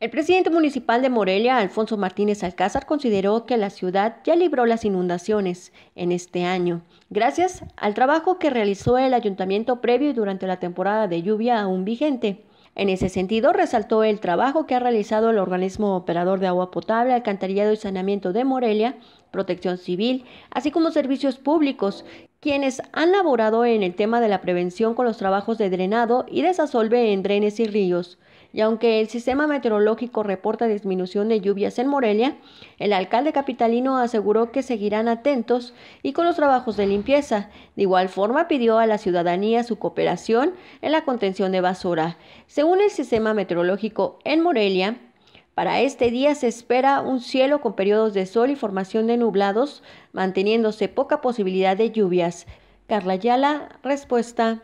El presidente municipal de Morelia, Alfonso Martínez Alcázar, consideró que la ciudad ya libró las inundaciones en este año, gracias al trabajo que realizó el ayuntamiento previo y durante la temporada de lluvia aún vigente. En ese sentido, resaltó el trabajo que ha realizado el organismo operador de agua potable, alcantarillado y saneamiento de Morelia, protección civil, así como servicios públicos, quienes han laborado en el tema de la prevención con los trabajos de drenado y desasolve en drenes y ríos. Y aunque el sistema meteorológico reporta disminución de lluvias en Morelia, el alcalde capitalino aseguró que seguirán atentos y con los trabajos de limpieza. De igual forma pidió a la ciudadanía su cooperación en la contención de basura. Según el sistema meteorológico en Morelia, para este día se espera un cielo con periodos de sol y formación de nublados, manteniéndose poca posibilidad de lluvias. Carla Yala, respuesta.